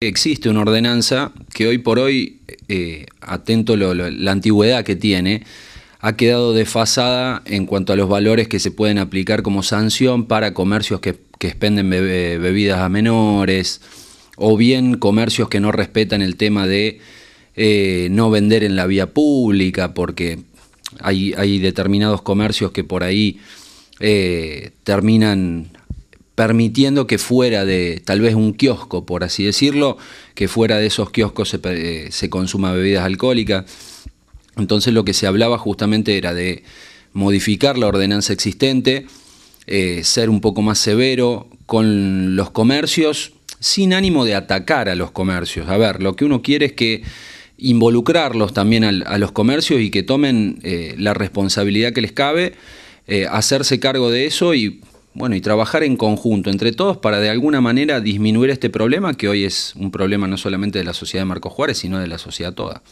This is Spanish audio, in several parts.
Existe una ordenanza que hoy por hoy, eh, atento la antigüedad que tiene, ha quedado desfasada en cuanto a los valores que se pueden aplicar como sanción para comercios que, expenden bebidas a menores o bien comercios que no respetan el tema de eh, no vender en la vía pública porque hay, determinados comercios que por ahí eh, terminan permitiendo que fuera de tal vez un kiosco, por así decirlo, que fuera de esos kioscos se, eh, consuma bebidas alcohólicas. Entonces lo que se hablaba justamente era de modificar la ordenanza existente, eh, ser un poco más severo con los comercios, sin ánimo de atacar a los comercios. A ver, lo que uno quiere es que involucrarlos también a los comercios y que tomen eh, la responsabilidad que les cabe, hacerse cargo de eso y bueno, y trabajar en conjunto entre todos para de alguna manera disminuir este problema que hoy es un problema no solamente de la sociedad de Marcos Juárez, sino de la sociedad toda.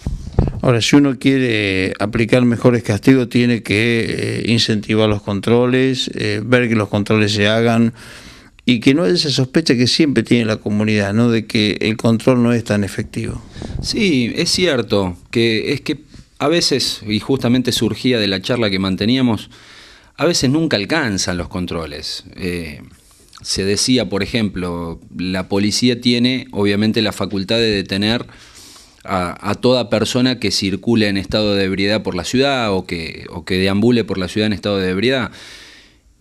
Ahora, si uno quiere aplicar mejores castigos, tiene que eh, incentivar los controles, eh, ver que los controles se hagan y que no haya esa sospecha que siempre tiene la comunidad, ¿no? De que el control no es tan efectivo. Sí, es cierto, que es que a veces, y justamente surgía de la charla que manteníamos, a veces nunca alcanzan los controles. Eh, se decía, por ejemplo, la policía tiene obviamente la facultad de detener a, toda persona que circule en estado de ebriedad por la ciudad o que, o que deambule por la ciudad en estado de ebriedad.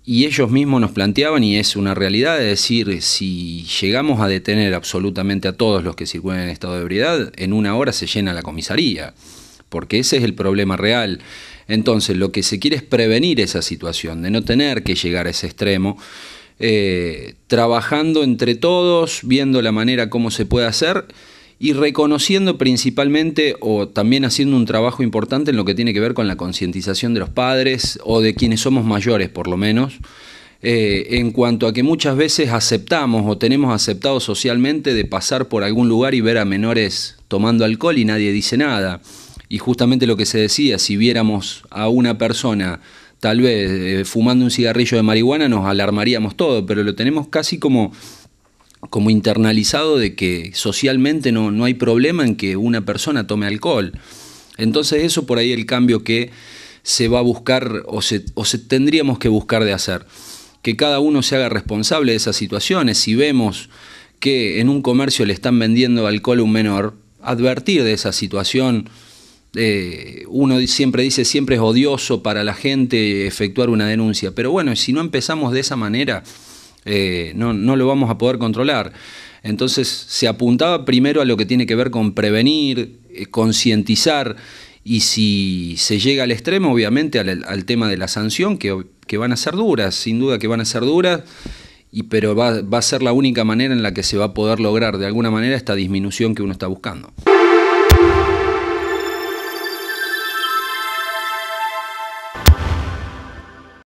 Y ellos mismos nos planteaban, y es una realidad, es decir, si llegamos a detener absolutamente a todos los que circulan en estado de ebriedad, en una hora se llena la comisaría porque ese es el problema real. Entonces, lo que se quiere es prevenir esa situación, de no tener que llegar a ese extremo, eh, trabajando entre todos, viendo la manera cómo se puede hacer y reconociendo principalmente o también haciendo un trabajo importante en lo que tiene que ver con la concientización de los padres o de quienes somos mayores por lo menos, eh, en cuanto a que muchas veces aceptamos o tenemos aceptado socialmente de pasar por algún lugar y ver a menores tomando alcohol y nadie dice nada. Y justamente lo que se decía, si viéramos a una persona tal vez eh, fumando un cigarrillo de marihuana, nos alarmaríamos todo, pero lo tenemos casi como como internalizado de que socialmente no, hay problema en que una persona tome alcohol. Entonces eso por ahí el cambio que se va a buscar o se, tendríamos que buscar de hacer. Que cada uno se haga responsable de esas situaciones. Si vemos que en un comercio le están vendiendo alcohol a un menor, advertir de esa situación, eh, uno siempre dice, siempre es odioso para la gente efectuar una denuncia, pero bueno, si no empezamos de esa manera, eh, no, no lo vamos a poder controlar. Entonces se apuntaba primero a lo que tiene que ver con prevenir, eh, concientizar, y si se llega al extremo, obviamente al, tema de la sanción, que, van a ser duras, sin duda que van a ser duras, y, pero va a ser la única manera en la que se va a poder lograr de alguna manera esta disminución que uno está buscando.